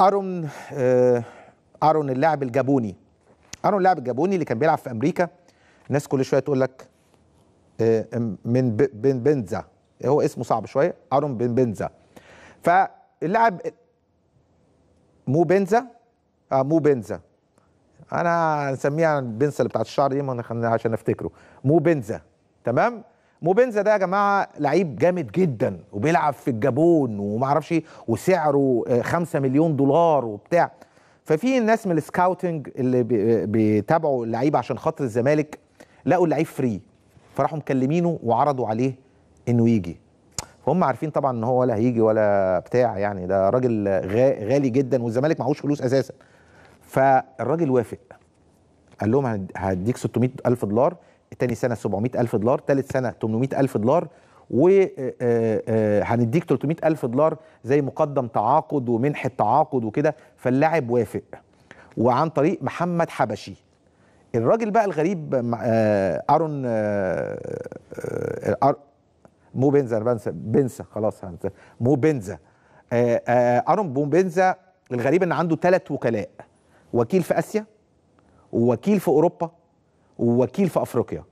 ارون آه، ارون اللاعب الجابوني ارون اللاعب الجابوني اللي كان بيلعب في امريكا الناس كل شويه تقول لك آه، من بن بنزا هو اسمه صعب شويه ارون بن بنزا فاللاعب مو بنزا آه مو بنزا انا هنسميها بنزا اللي بتاعت الشعر دي عشان افتكره مو بنزا تمام موبينزا ده يا جماعه لعيب جامد جدا وبيلعب في الجابون ومعرفش ايه وسعره 5 آه، مليون دولار وبتاع ففي ناس من السكاوتنج اللي بيتابعوا اللعيب عشان خاطر الزمالك لقوا اللعيب فري فراحوا مكلمينه وعرضوا عليه انه يجي فهم عارفين طبعا ان هو ولا هيجي ولا بتاع يعني ده راجل غالي جدا والزمالك معهوش فلوس اساسا فالراجل وافق قال لهم هديك 600 الف دولار تاني سنه 700 الف دولار تالت سنه 800 الف دولار وهنديك آه، آه، آه، 300 الف دولار زي مقدم تعاقد ومنحه تعاقد وكده فاللاعب وافق وعن طريق محمد حبشي الراجل بقى الغريب ارون أر مو بنزا بنسى بنسى خلاص هنسى مو بنزا ارون مو بنزا الغريب ان عنده ثلاث وكلاء وكيل في اسيا ووكيل في اوروبا ووكيل في افريقيا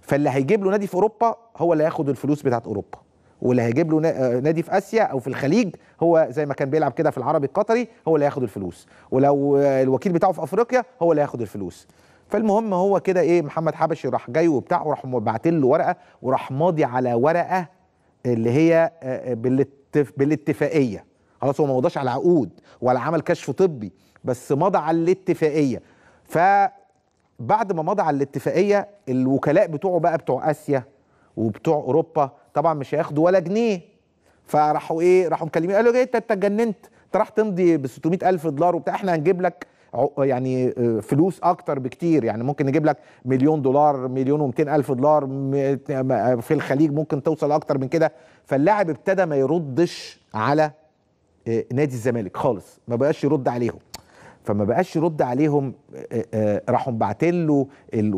فاللي هيجيب له نادي في اوروبا هو اللي هياخد الفلوس بتاعت اوروبا واللي هيجيب له آه، نادي في اسيا او في الخليج هو زي ما كان بيلعب كده في العربي القطري هو اللي هياخد الفلوس ولو الوكيل بتاعه في افريقيا هو اللي هياخد الفلوس فالمهم هو كده ايه محمد حبشي راح جاي وبتاع وراح باعتين له ورقه وراح ماضي على ورقه اللي هي آه، آه، بالاتف بالاتفاقيه خلاص هو ما مضاش على عقود ولا عمل كشف طبي بس مضى على الاتفاقيه ف بعد ما مضى على الاتفاقيه الوكلاء بتوعه بقى بتوع اسيا وبتوع اوروبا طبعا مش هياخدوا ولا جنيه فراحوا ايه راحوا مكلمين قالوا ايه انت اتجننت انت راح تمضي ب 600000 دولار وبتاع احنا هنجيب لك يعني آه، فلوس اكتر بكتير يعني ممكن نجيب لك مليون دولار مليون و الف دولار آه، في الخليج ممكن توصل اكتر من كده فاللاعب ابتدى ما يردش على آه، نادي الزمالك خالص ما بقاش يرد عليهم فما بقاش يرد عليهم آه، آه، آه، راحوا باعتين له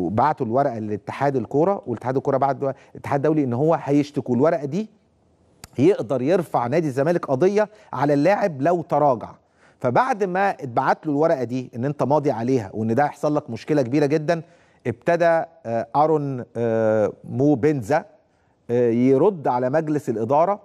بعتوا الورقه لاتحاد الكوره والاتحاد الكوره بعت الاتحاد الدولي ان هو هيشتكوا الورقه دي يقدر يرفع نادي الزمالك قضيه على اللاعب لو تراجع فبعد ما اتبعت له الورقه دي ان انت ماضي عليها وان ده هيحصل لك مشكله كبيره جدا ابتدى ارون مو بنزا يرد على مجلس الاداره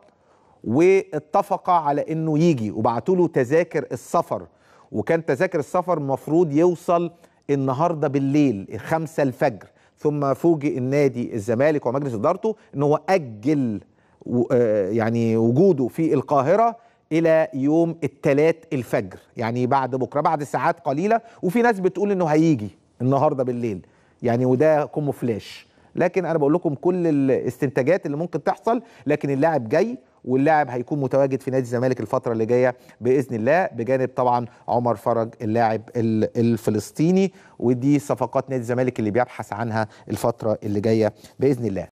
واتفق على انه يجي وبعتوا له تذاكر السفر وكان تذاكر السفر مفروض يوصل النهارده بالليل خمسة الفجر ثم فوجئ النادي الزمالك ومجلس ادارته ان هو اجل آه، يعني وجوده في القاهره الى يوم الثلاث الفجر يعني بعد بكره بعد ساعات قليله وفي ناس بتقول انه هيجي النهارده بالليل يعني وده كومو فلاش لكن انا بقول لكم كل الاستنتاجات اللي ممكن تحصل لكن اللاعب جاي واللاعب هيكون متواجد في نادي الزمالك الفتره اللي جايه باذن الله بجانب طبعا عمر فرج اللاعب الفلسطيني ودي صفقات نادي الزمالك اللي بيبحث عنها الفتره اللي جايه باذن الله